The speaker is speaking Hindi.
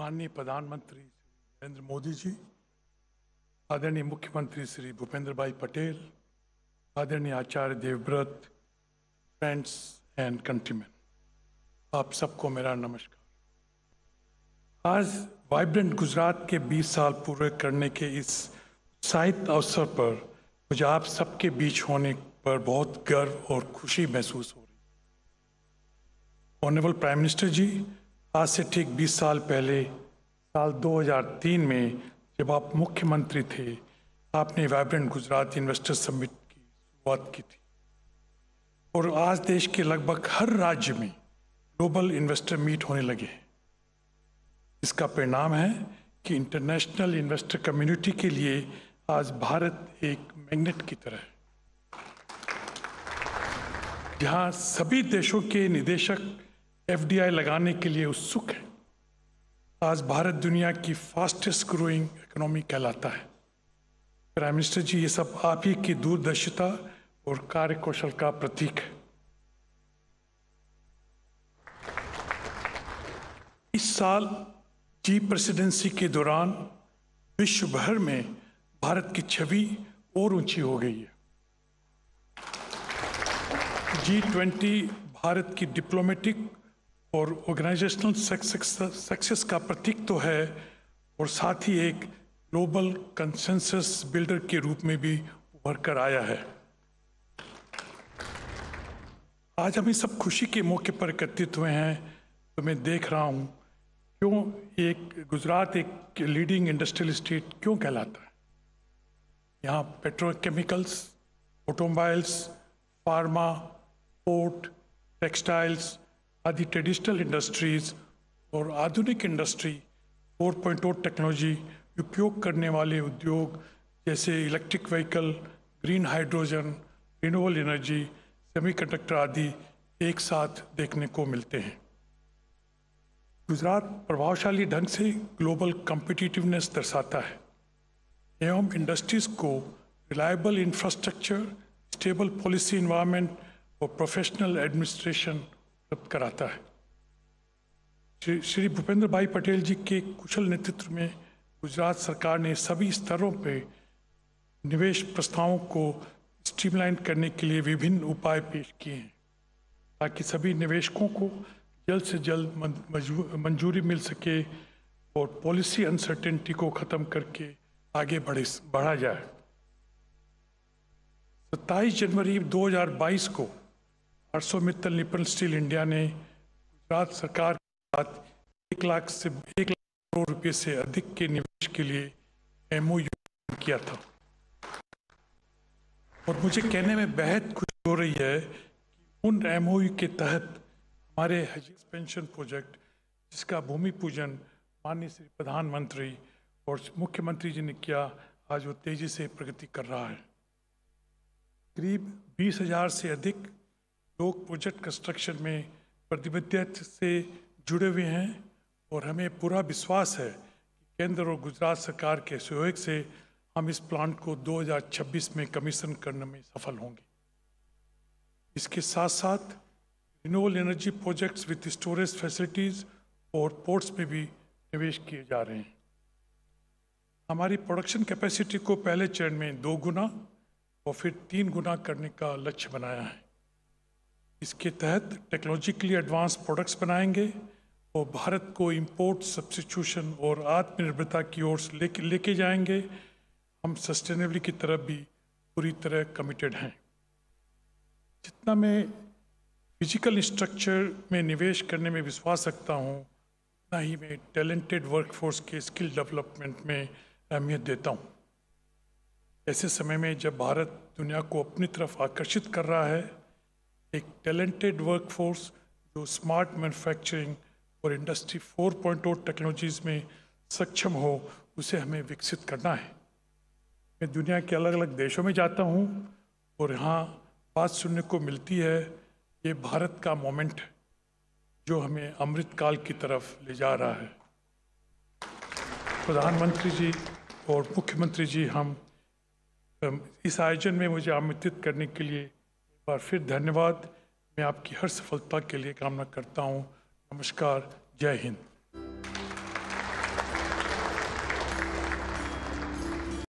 माननीय प्रधानमंत्री नरेंद्र मोदी जी आदरणीय मुख्यमंत्री श्री भूपेंद्र भाई पटेल आदरणीय Acharya Devvrat friends and countrymen आप सबको मेरा नमस्कार आज वाइब्रेंट गुजरात के 20 साल पूरे करने के इस साहित्य अवसर पर मुझे आप सबके बीच होने पर बहुत गर्व और खुशी महसूस हो रही ऑनरेबल प्राइम मिनिस्टर जी आज से ठीक 20 साल पहले साल 2003 में जब आप मुख्यमंत्री थे आपने वाइब्रेंट गुजरात इन्वेस्टर समिट की शुरुआत की थी और आज देश के लगभग हर राज्य में ग्लोबल इन्वेस्टर मीट होने लगे हैं इसका परिणाम है कि इंटरनेशनल इन्वेस्टर कम्युनिटी के लिए आज भारत एक मैग्नेट की तरह है जहाँ सभी देशों के निदेशक एफडीआई लगाने के लिए उत्सुक है आज भारत दुनिया की फास्टेस्ट ग्रोइंग इकोनॉमी कहलाता है प्राइम मिनिस्टर जी ये सब आप ही की दूरदर्शिता और कार्यकौशल का प्रतीक है इस साल जी प्रेसिडेंसी के दौरान विश्व भर में भारत की छवि और ऊंची हो गई है जी ट्वेंटी भारत की डिप्लोमेटिक और ऑर्गेनाइजेशनल सक्सेस का प्रतीक तो है और साथ ही एक ग्लोबल कंसेंसस बिल्डर के रूप में भी उभर कर आया है आज हम सब खुशी के मौके पर एकत्रित हुए हैं तो मैं देख रहा हूँ क्यों एक गुजरात एक लीडिंग इंडस्ट्रियल स्टेट क्यों कहलाता है यहाँ petrochemicals automobiles pharma port textiles are the traditional industries और आधुनिक इंडस्ट्री 4.0 टेक्नोलॉजी उपयोग करने वाले उद्योग जैसे electric vehicle green hydrogen renewable energy semiconductor आदि एक साथ देखने को मिलते हैं गुजरात प्रभावशाली ढंग से ग्लोबल कम्पिटिटिवनेस दर्शाता है एवं इंडस्ट्रीज को reliable infrastructure stable policy environment और प्रोफेशनल एडमिनिस्ट्रेशन कराता है श्री श्री भूपेंद्र भाई पटेल जी के कुशल नेतृत्व में गुजरात सरकार ने सभी स्तरों पर निवेश प्रस्तावों को स्ट्रीमलाइन करने के लिए विभिन्न उपाय पेश किए हैं ताकि सभी निवेशकों को जल्द से जल्द मंजूरी मिल सके और पॉलिसी अनसर्टेनिटी को ख़त्म करके आगे बढ़े बढ़ा जाए सत्ताईस जनवरी 2022 को ArcelorMittal Nippon steel India ने गुजरात सरकार के साथ एक लाख से एक लाख करोड़ रुपये से अधिक के निवेश के लिए एमओयू किया था और मुझे कहने में बेहद खुशी हो रही है कि उन एमओयू के तहत हमारे हज एक्सपेंशन प्रोजेक्ट जिसका भूमि पूजन माननीय श्री प्रधानमंत्री और मुख्यमंत्री जी ने किया आज वो तेज़ी से प्रगति कर रहा है करीब बीस हजार से अधिक लोग प्रोजेक्ट कंस्ट्रक्शन में प्रतिबद्धता से जुड़े हुए हैं और हमें पूरा विश्वास है कि केंद्र और गुजरात सरकार के सहयोग से हम इस प्लांट को 2026 में कमीशन करने में सफल होंगे इसके साथ साथ renewable energy projects with storage facilities और पोर्ट्स में भी निवेश किए जा रहे हैं हमारी प्रोडक्शन कैपेसिटी को पहले चरण में दो गुना और फिर तीन गुना करने का लक्ष्य बनाया है इसके तहत टेक्नोलॉजिकली एडवांस प्रोडक्ट्स बनाएंगे और भारत को इंपोर्ट सब्सिट्यूशन और आत्मनिर्भरता की ओर से लेके जाएंगे हम सस्टेनेबली की तरफ भी पूरी तरह कमिटेड हैं जितना मैं फिजिकल स्ट्रक्चर में निवेश करने में विश्वास रखता हूँ उतना ही मैं टैलेंटेड वर्कफोर्स के स्किल डेवलपमेंट में अहमियत देता हूँ ऐसे समय में जब भारत दुनिया को अपनी तरफ आकर्षित कर रहा है एक टैलेंटेड वर्कफोर्स जो स्मार्ट मैन्युफैक्चरिंग और इंडस्ट्री 4.0 टेक्नोलॉजीज़ में सक्षम हो उसे हमें विकसित करना है मैं दुनिया के अलग अलग देशों में जाता हूँ और यहाँ बात सुनने को मिलती है ये भारत का मोमेंट जो हमें अमृतकाल की तरफ ले जा रहा है प्रधानमंत्री जी और मुख्यमंत्री जी हम इस आयोजन में मुझे आमंत्रित करने के लिए बार फिर धन्यवाद मैं आपकी हर सफलता के लिए कामना करता हूँ नमस्कार जय हिंद